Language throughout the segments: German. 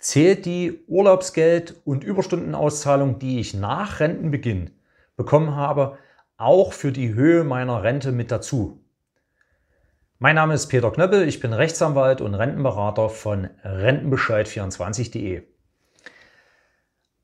zählt die Urlaubsgeld- und Überstundenauszahlung, die ich nach Rentenbeginn bekommen habe, auch für die Höhe meiner Rente mit dazu. Mein Name ist Peter Knöppel, ich bin Rechtsanwalt und Rentenberater von Rentenbescheid24.de.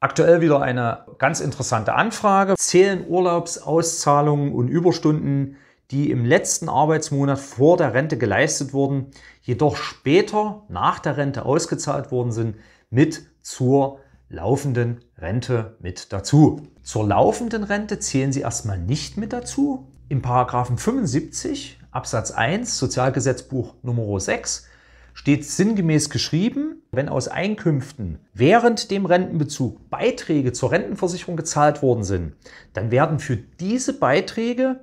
Aktuell wieder eine ganz interessante Anfrage. Zählen Urlaubsauszahlungen und Überstunden die im letzten Arbeitsmonat vor der Rente geleistet wurden, jedoch später nach der Rente ausgezahlt worden sind, mit zur laufenden Rente mit dazu. Zur laufenden Rente zählen sie erstmal nicht mit dazu. Im Paragraphen 75 Absatz 1 Sozialgesetzbuch Nr. 6 steht sinngemäß geschrieben, wenn aus Einkünften während dem Rentenbezug Beiträge zur Rentenversicherung gezahlt worden sind, dann werden für diese Beiträge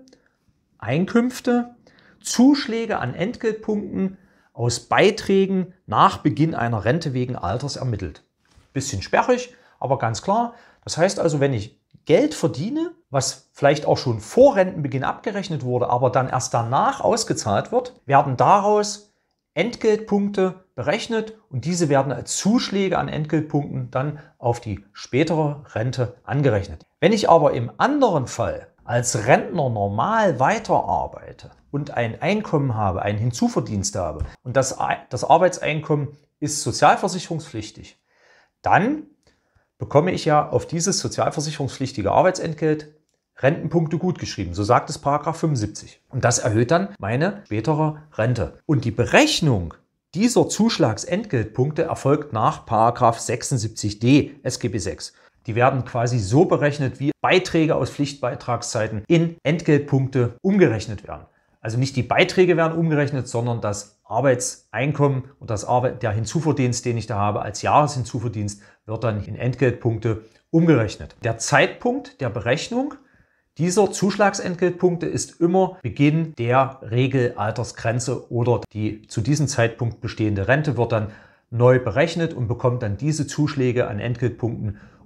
Einkünfte, Zuschläge an Entgeltpunkten aus Beiträgen nach Beginn einer Rente wegen Alters ermittelt. Bisschen sperrig, aber ganz klar. Das heißt also, wenn ich Geld verdiene, was vielleicht auch schon vor Rentenbeginn abgerechnet wurde, aber dann erst danach ausgezahlt wird, werden daraus Entgeltpunkte berechnet und diese werden als Zuschläge an Entgeltpunkten dann auf die spätere Rente angerechnet. Wenn ich aber im anderen Fall als Rentner normal weiterarbeite und ein Einkommen habe, einen Hinzuverdienst habe und das, das Arbeitseinkommen ist sozialversicherungspflichtig, dann bekomme ich ja auf dieses sozialversicherungspflichtige Arbeitsentgelt Rentenpunkte gutgeschrieben. So sagt es Paragraph 75. Und das erhöht dann meine spätere Rente. Und die Berechnung dieser Zuschlagsentgeltpunkte erfolgt nach Paragraph 76d SGB 6. Die werden quasi so berechnet, wie Beiträge aus Pflichtbeitragszeiten in Entgeltpunkte umgerechnet werden. Also nicht die Beiträge werden umgerechnet, sondern das Arbeitseinkommen und das Arbeit, der Hinzuverdienst, den ich da habe als Jahreshinzuverdienst, wird dann in Entgeltpunkte umgerechnet. Der Zeitpunkt der Berechnung dieser Zuschlagsentgeltpunkte ist immer Beginn der Regelaltersgrenze oder die zu diesem Zeitpunkt bestehende Rente wird dann neu berechnet und bekommt dann diese Zuschläge an Entgeltpunkten